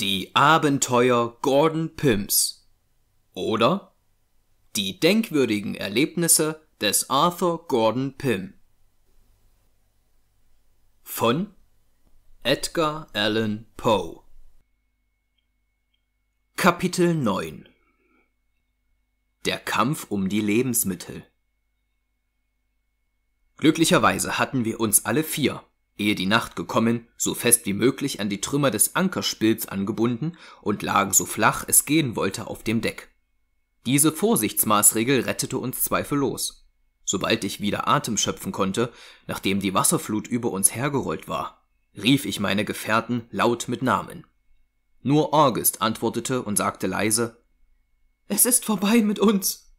Die Abenteuer Gordon Pyms oder Die denkwürdigen Erlebnisse des Arthur Gordon Pym von Edgar Allan Poe Kapitel 9 Der Kampf um die Lebensmittel Glücklicherweise hatten wir uns alle vier ehe die Nacht gekommen, so fest wie möglich an die Trümmer des Ankerspilz angebunden und lagen so flach es gehen wollte auf dem Deck. Diese Vorsichtsmaßregel rettete uns zweifellos. Sobald ich wieder Atem schöpfen konnte, nachdem die Wasserflut über uns hergerollt war, rief ich meine Gefährten laut mit Namen. Nur August antwortete und sagte leise Es ist vorbei mit uns.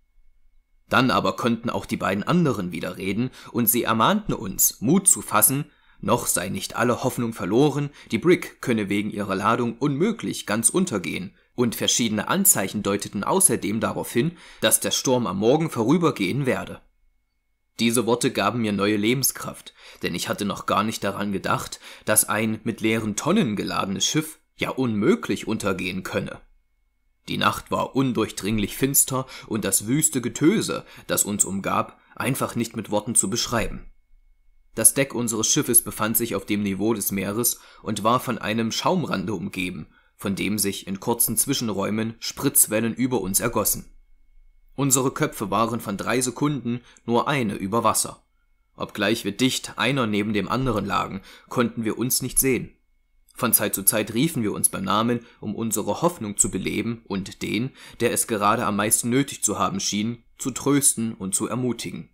Dann aber konnten auch die beiden anderen wieder reden, und sie ermahnten uns, Mut zu fassen noch sei nicht alle Hoffnung verloren, die Brick könne wegen ihrer Ladung unmöglich ganz untergehen, und verschiedene Anzeichen deuteten außerdem darauf hin, dass der Sturm am Morgen vorübergehen werde. Diese Worte gaben mir neue Lebenskraft, denn ich hatte noch gar nicht daran gedacht, dass ein mit leeren Tonnen geladenes Schiff ja unmöglich untergehen könne. Die Nacht war undurchdringlich finster und das wüste Getöse, das uns umgab, einfach nicht mit Worten zu beschreiben. Das Deck unseres Schiffes befand sich auf dem Niveau des Meeres und war von einem Schaumrande umgeben, von dem sich in kurzen Zwischenräumen Spritzwellen über uns ergossen. Unsere Köpfe waren von drei Sekunden nur eine über Wasser. Obgleich wir dicht einer neben dem anderen lagen, konnten wir uns nicht sehen. Von Zeit zu Zeit riefen wir uns beim Namen, um unsere Hoffnung zu beleben und den, der es gerade am meisten nötig zu haben schien, zu trösten und zu ermutigen.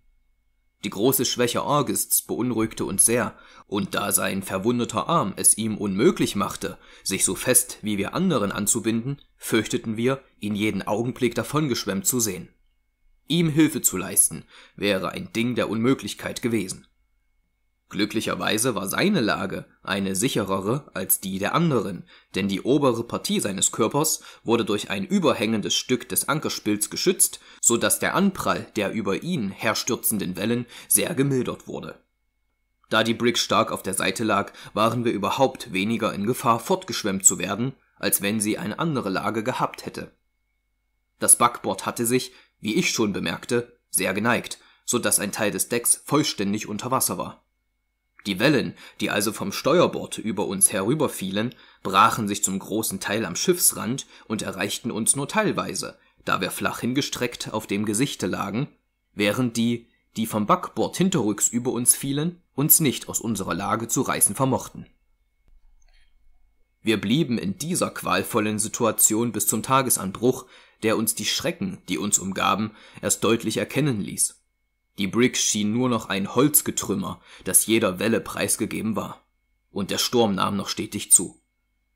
Die große Schwäche Argists beunruhigte uns sehr, und da sein verwundeter Arm es ihm unmöglich machte, sich so fest wie wir anderen anzubinden, fürchteten wir, ihn jeden Augenblick davongeschwemmt zu sehen. Ihm Hilfe zu leisten, wäre ein Ding der Unmöglichkeit gewesen Glücklicherweise war seine Lage eine sicherere als die der anderen, denn die obere Partie seines Körpers wurde durch ein überhängendes Stück des Ankerspilz geschützt, so dass der Anprall der über ihn herstürzenden Wellen sehr gemildert wurde. Da die Brigg stark auf der Seite lag, waren wir überhaupt weniger in Gefahr, fortgeschwemmt zu werden, als wenn sie eine andere Lage gehabt hätte. Das Backbord hatte sich, wie ich schon bemerkte, sehr geneigt, so dass ein Teil des Decks vollständig unter Wasser war. Die Wellen, die also vom Steuerbord über uns herüberfielen, brachen sich zum großen Teil am Schiffsrand und erreichten uns nur teilweise, da wir flach hingestreckt auf dem Gesichte lagen, während die, die vom Backbord hinterrücks über uns fielen, uns nicht aus unserer Lage zu reißen vermochten. Wir blieben in dieser qualvollen Situation bis zum Tagesanbruch, der uns die Schrecken, die uns umgaben, erst deutlich erkennen ließ. Die Brigg schien nur noch ein Holzgetrümmer, das jeder Welle preisgegeben war. Und der Sturm nahm noch stetig zu.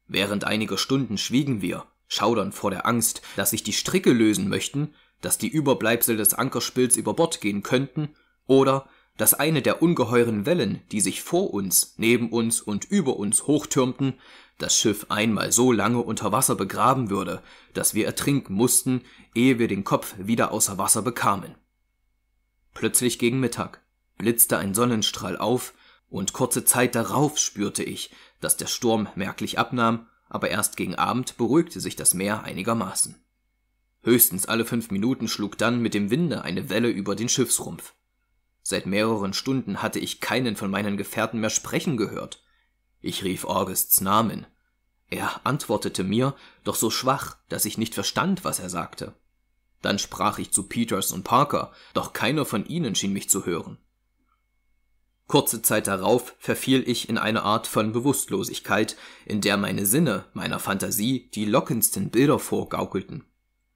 Während einiger Stunden schwiegen wir, schaudernd vor der Angst, dass sich die Stricke lösen möchten, dass die Überbleibsel des Ankerspills über Bord gehen könnten oder dass eine der ungeheuren Wellen, die sich vor uns, neben uns und über uns hochtürmten, das Schiff einmal so lange unter Wasser begraben würde, dass wir ertrinken mussten, ehe wir den Kopf wieder außer Wasser bekamen. Plötzlich gegen Mittag blitzte ein Sonnenstrahl auf, und kurze Zeit darauf spürte ich, dass der Sturm merklich abnahm, aber erst gegen Abend beruhigte sich das Meer einigermaßen. Höchstens alle fünf Minuten schlug dann mit dem Winde eine Welle über den Schiffsrumpf. Seit mehreren Stunden hatte ich keinen von meinen Gefährten mehr sprechen gehört. Ich rief Augusts Namen. Er antwortete mir, doch so schwach, dass ich nicht verstand, was er sagte. Dann sprach ich zu Peters und Parker, doch keiner von ihnen schien mich zu hören. Kurze Zeit darauf verfiel ich in eine Art von Bewusstlosigkeit, in der meine Sinne, meiner Fantasie, die lockendsten Bilder vorgaukelten.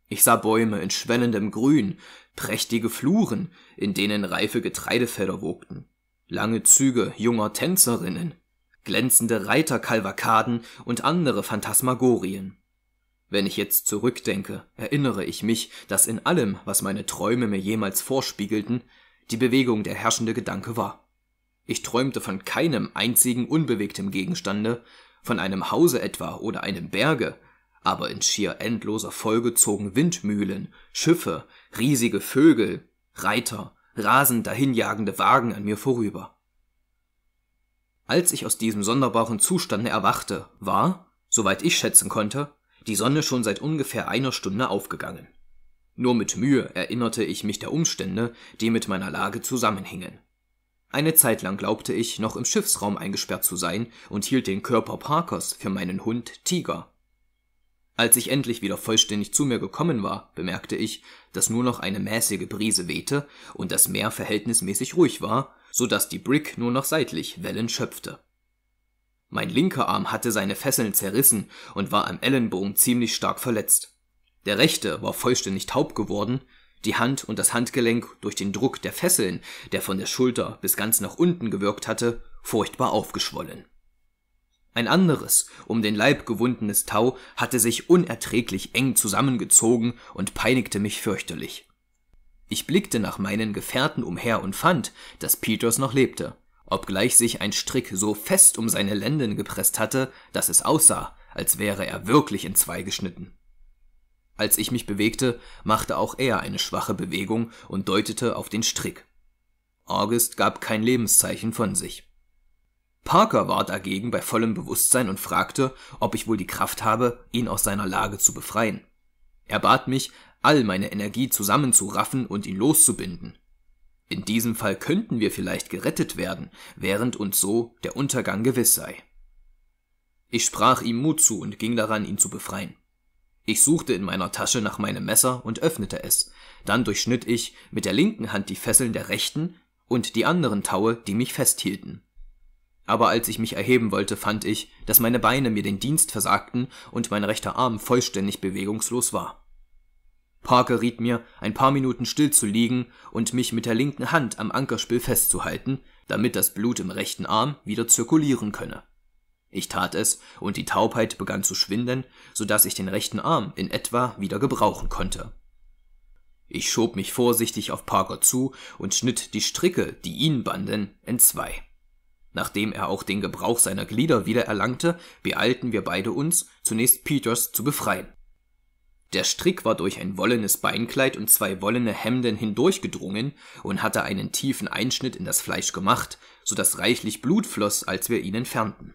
Ich sah Bäume in schwellendem Grün, prächtige Fluren, in denen reife Getreidefelder wogten, lange Züge junger Tänzerinnen, glänzende Reiterkalvakaden und andere Phantasmagorien. Wenn ich jetzt zurückdenke, erinnere ich mich, dass in allem, was meine Träume mir jemals vorspiegelten, die Bewegung der herrschende Gedanke war. Ich träumte von keinem einzigen unbewegtem Gegenstande, von einem Hause etwa oder einem Berge, aber in schier endloser Folge zogen Windmühlen, Schiffe, riesige Vögel, Reiter, rasend dahinjagende Wagen an mir vorüber. Als ich aus diesem sonderbaren Zustande erwachte, war, soweit ich schätzen konnte, die Sonne schon seit ungefähr einer Stunde aufgegangen. Nur mit Mühe erinnerte ich mich der Umstände, die mit meiner Lage zusammenhingen. Eine Zeit lang glaubte ich, noch im Schiffsraum eingesperrt zu sein und hielt den Körper Parkers für meinen Hund Tiger. Als ich endlich wieder vollständig zu mir gekommen war, bemerkte ich, dass nur noch eine mäßige Brise wehte und das Meer verhältnismäßig ruhig war, so dass die Brick nur noch seitlich Wellen schöpfte. Mein linker Arm hatte seine Fesseln zerrissen und war am Ellenbogen ziemlich stark verletzt. Der rechte war vollständig taub geworden, die Hand und das Handgelenk durch den Druck der Fesseln, der von der Schulter bis ganz nach unten gewirkt hatte, furchtbar aufgeschwollen. Ein anderes, um den Leib gewundenes Tau hatte sich unerträglich eng zusammengezogen und peinigte mich fürchterlich. Ich blickte nach meinen Gefährten umher und fand, dass Peters noch lebte obgleich sich ein Strick so fest um seine Lenden gepresst hatte, dass es aussah, als wäre er wirklich in zwei geschnitten. Als ich mich bewegte, machte auch er eine schwache Bewegung und deutete auf den Strick. August gab kein Lebenszeichen von sich. Parker war dagegen bei vollem Bewusstsein und fragte, ob ich wohl die Kraft habe, ihn aus seiner Lage zu befreien. Er bat mich, all meine Energie zusammenzuraffen und ihn loszubinden, in diesem Fall könnten wir vielleicht gerettet werden, während uns so der Untergang gewiss sei. Ich sprach ihm Mut zu und ging daran, ihn zu befreien. Ich suchte in meiner Tasche nach meinem Messer und öffnete es. Dann durchschnitt ich mit der linken Hand die Fesseln der rechten und die anderen Taue, die mich festhielten. Aber als ich mich erheben wollte, fand ich, dass meine Beine mir den Dienst versagten und mein rechter Arm vollständig bewegungslos war. Parker riet mir, ein paar Minuten still zu liegen und mich mit der linken Hand am Ankerspiel festzuhalten, damit das Blut im rechten Arm wieder zirkulieren könne. Ich tat es, und die Taubheit begann zu schwinden, so dass ich den rechten Arm in etwa wieder gebrauchen konnte. Ich schob mich vorsichtig auf Parker zu und schnitt die Stricke, die ihn banden, entzwei. Nachdem er auch den Gebrauch seiner Glieder wieder erlangte, beeilten wir beide uns, zunächst Peters zu befreien. Der Strick war durch ein wollenes Beinkleid und zwei wollene Hemden hindurchgedrungen und hatte einen tiefen Einschnitt in das Fleisch gemacht, so dass reichlich Blut floss, als wir ihn entfernten.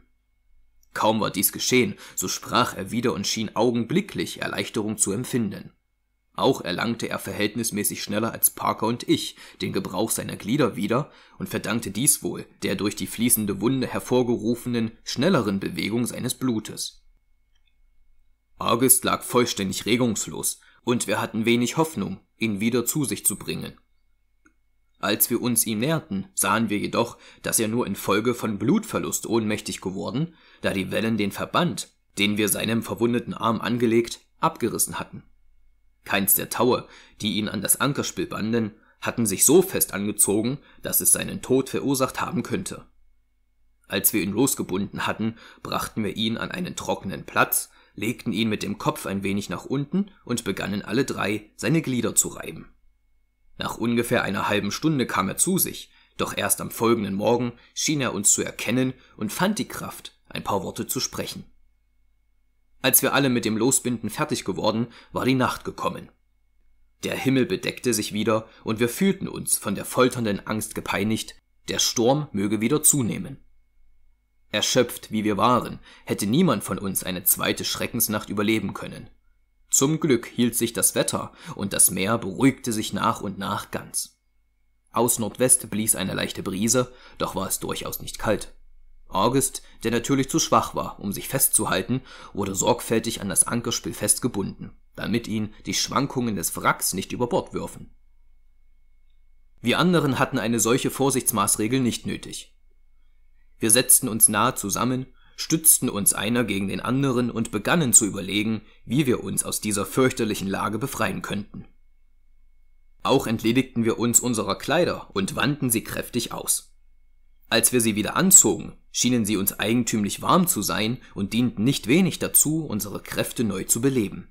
Kaum war dies geschehen, so sprach er wieder und schien augenblicklich Erleichterung zu empfinden. Auch erlangte er verhältnismäßig schneller als Parker und ich den Gebrauch seiner Glieder wieder und verdankte dies wohl der durch die fließende Wunde hervorgerufenen, schnelleren Bewegung seines Blutes. August lag vollständig regungslos, und wir hatten wenig Hoffnung, ihn wieder zu sich zu bringen. Als wir uns ihm näherten, sahen wir jedoch, dass er nur infolge von Blutverlust ohnmächtig geworden, da die Wellen den Verband, den wir seinem verwundeten Arm angelegt, abgerissen hatten. Keins der Taue, die ihn an das Ankerspiel banden, hatten sich so fest angezogen, dass es seinen Tod verursacht haben könnte. Als wir ihn losgebunden hatten, brachten wir ihn an einen trockenen Platz, legten ihn mit dem Kopf ein wenig nach unten und begannen alle drei, seine Glieder zu reiben. Nach ungefähr einer halben Stunde kam er zu sich, doch erst am folgenden Morgen schien er uns zu erkennen und fand die Kraft, ein paar Worte zu sprechen. Als wir alle mit dem Losbinden fertig geworden, war die Nacht gekommen. Der Himmel bedeckte sich wieder und wir fühlten uns von der folternden Angst gepeinigt, der Sturm möge wieder zunehmen. Erschöpft wie wir waren, hätte niemand von uns eine zweite Schreckensnacht überleben können. Zum Glück hielt sich das Wetter und das Meer beruhigte sich nach und nach ganz. Aus Nordwest blies eine leichte Brise, doch war es durchaus nicht kalt. August, der natürlich zu schwach war, um sich festzuhalten, wurde sorgfältig an das Ankerspiel festgebunden, damit ihn die Schwankungen des Wracks nicht über Bord würfen. Wir anderen hatten eine solche Vorsichtsmaßregel nicht nötig. Wir setzten uns nah zusammen, stützten uns einer gegen den anderen und begannen zu überlegen, wie wir uns aus dieser fürchterlichen Lage befreien könnten. Auch entledigten wir uns unserer Kleider und wandten sie kräftig aus. Als wir sie wieder anzogen, schienen sie uns eigentümlich warm zu sein und dienten nicht wenig dazu, unsere Kräfte neu zu beleben.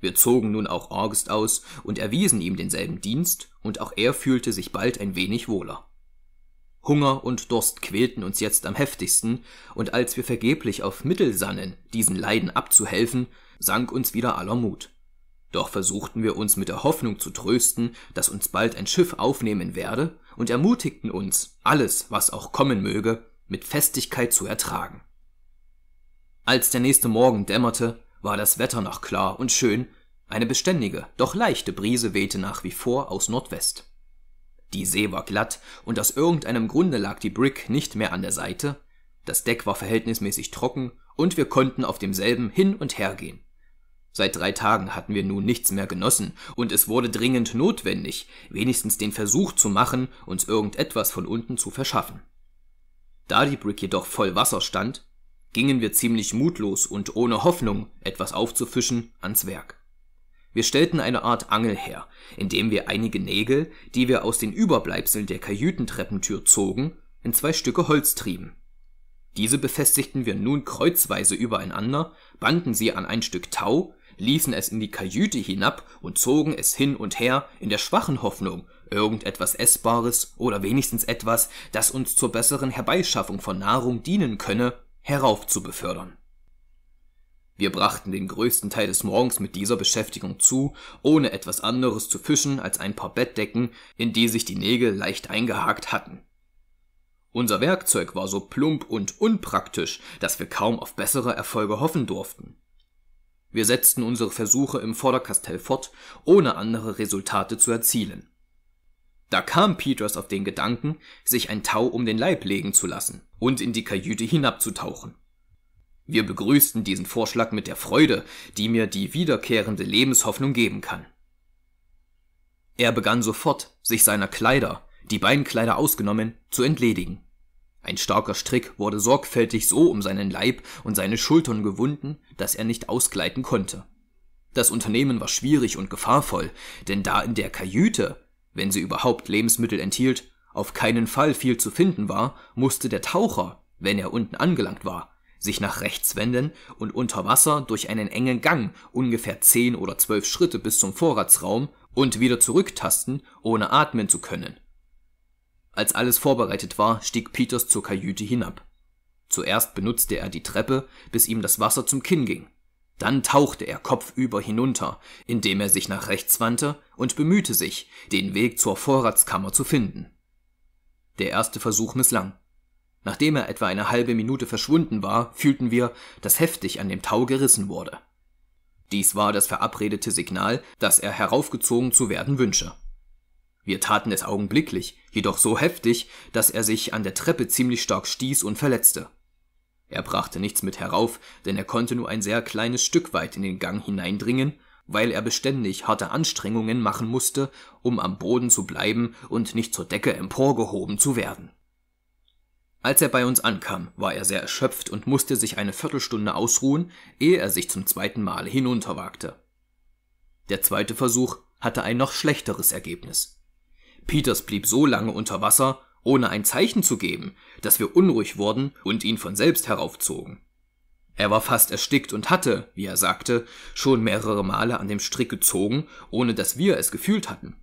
Wir zogen nun auch August aus und erwiesen ihm denselben Dienst, und auch er fühlte sich bald ein wenig wohler. Hunger und Durst quälten uns jetzt am heftigsten, und als wir vergeblich auf Mittel sannen, diesen Leiden abzuhelfen, sank uns wieder aller Mut. Doch versuchten wir uns mit der Hoffnung zu trösten, dass uns bald ein Schiff aufnehmen werde, und ermutigten uns, alles, was auch kommen möge, mit Festigkeit zu ertragen. Als der nächste Morgen dämmerte, war das Wetter noch klar und schön, eine beständige, doch leichte Brise wehte nach wie vor aus Nordwest. Die See war glatt und aus irgendeinem Grunde lag die Brick nicht mehr an der Seite. Das Deck war verhältnismäßig trocken und wir konnten auf demselben hin und her gehen. Seit drei Tagen hatten wir nun nichts mehr genossen und es wurde dringend notwendig, wenigstens den Versuch zu machen, uns irgendetwas von unten zu verschaffen. Da die Brick jedoch voll Wasser stand, gingen wir ziemlich mutlos und ohne Hoffnung, etwas aufzufischen, ans Werk. Wir stellten eine Art Angel her, indem wir einige Nägel, die wir aus den Überbleibseln der Kajütentreppentür zogen, in zwei Stücke Holz trieben. Diese befestigten wir nun kreuzweise übereinander, banden sie an ein Stück Tau, ließen es in die Kajüte hinab und zogen es hin und her in der schwachen Hoffnung, irgendetwas Essbares oder wenigstens etwas, das uns zur besseren Herbeischaffung von Nahrung dienen könne, heraufzubefördern. Wir brachten den größten Teil des Morgens mit dieser Beschäftigung zu, ohne etwas anderes zu fischen als ein paar Bettdecken, in die sich die Nägel leicht eingehakt hatten. Unser Werkzeug war so plump und unpraktisch, dass wir kaum auf bessere Erfolge hoffen durften. Wir setzten unsere Versuche im Vorderkastell fort, ohne andere Resultate zu erzielen. Da kam Peters auf den Gedanken, sich ein Tau um den Leib legen zu lassen und in die Kajüte hinabzutauchen. Wir begrüßten diesen Vorschlag mit der Freude, die mir die wiederkehrende Lebenshoffnung geben kann. Er begann sofort, sich seiner Kleider, die Beinkleider ausgenommen, zu entledigen. Ein starker Strick wurde sorgfältig so um seinen Leib und seine Schultern gewunden, dass er nicht ausgleiten konnte. Das Unternehmen war schwierig und gefahrvoll, denn da in der Kajüte, wenn sie überhaupt Lebensmittel enthielt, auf keinen Fall viel zu finden war, musste der Taucher, wenn er unten angelangt war, sich nach rechts wenden und unter Wasser durch einen engen Gang ungefähr 10 oder 12 Schritte bis zum Vorratsraum und wieder zurücktasten, ohne atmen zu können. Als alles vorbereitet war, stieg Peters zur Kajüte hinab. Zuerst benutzte er die Treppe, bis ihm das Wasser zum Kinn ging. Dann tauchte er kopfüber hinunter, indem er sich nach rechts wandte und bemühte sich, den Weg zur Vorratskammer zu finden. Der erste Versuch misslang. Nachdem er etwa eine halbe Minute verschwunden war, fühlten wir, dass heftig an dem Tau gerissen wurde. Dies war das verabredete Signal, dass er heraufgezogen zu werden wünsche. Wir taten es augenblicklich, jedoch so heftig, dass er sich an der Treppe ziemlich stark stieß und verletzte. Er brachte nichts mit herauf, denn er konnte nur ein sehr kleines Stück weit in den Gang hineindringen, weil er beständig harte Anstrengungen machen musste, um am Boden zu bleiben und nicht zur Decke emporgehoben zu werden. Als er bei uns ankam, war er sehr erschöpft und musste sich eine Viertelstunde ausruhen, ehe er sich zum zweiten Male hinunterwagte. Der zweite Versuch hatte ein noch schlechteres Ergebnis. Peters blieb so lange unter Wasser, ohne ein Zeichen zu geben, dass wir unruhig wurden und ihn von selbst heraufzogen. Er war fast erstickt und hatte, wie er sagte, schon mehrere Male an dem Strick gezogen, ohne dass wir es gefühlt hatten.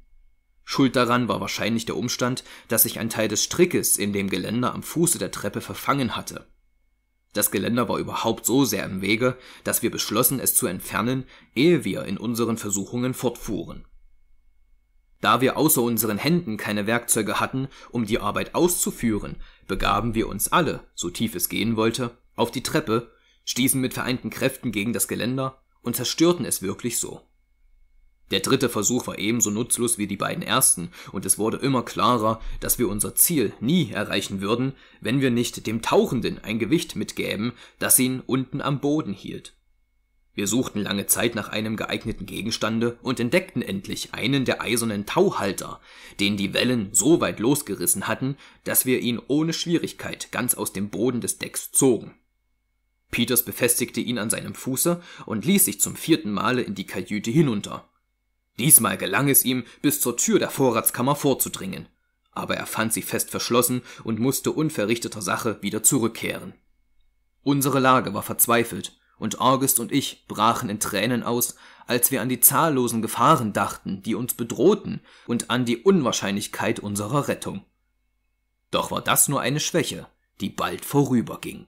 Schuld daran war wahrscheinlich der Umstand, dass sich ein Teil des Strickes in dem Geländer am Fuße der Treppe verfangen hatte. Das Geländer war überhaupt so sehr im Wege, dass wir beschlossen, es zu entfernen, ehe wir in unseren Versuchungen fortfuhren. Da wir außer unseren Händen keine Werkzeuge hatten, um die Arbeit auszuführen, begaben wir uns alle, so tief es gehen wollte, auf die Treppe, stießen mit vereinten Kräften gegen das Geländer und zerstörten es wirklich so. Der dritte Versuch war ebenso nutzlos wie die beiden ersten, und es wurde immer klarer, dass wir unser Ziel nie erreichen würden, wenn wir nicht dem Tauchenden ein Gewicht mitgäben, das ihn unten am Boden hielt. Wir suchten lange Zeit nach einem geeigneten Gegenstande und entdeckten endlich einen der eisernen Tauhalter, den die Wellen so weit losgerissen hatten, dass wir ihn ohne Schwierigkeit ganz aus dem Boden des Decks zogen. Peters befestigte ihn an seinem Fuße und ließ sich zum vierten Male in die Kajüte hinunter. Diesmal gelang es ihm, bis zur Tür der Vorratskammer vorzudringen. Aber er fand sie fest verschlossen und musste unverrichteter Sache wieder zurückkehren. Unsere Lage war verzweifelt, und August und ich brachen in Tränen aus, als wir an die zahllosen Gefahren dachten, die uns bedrohten, und an die Unwahrscheinlichkeit unserer Rettung. Doch war das nur eine Schwäche, die bald vorüberging.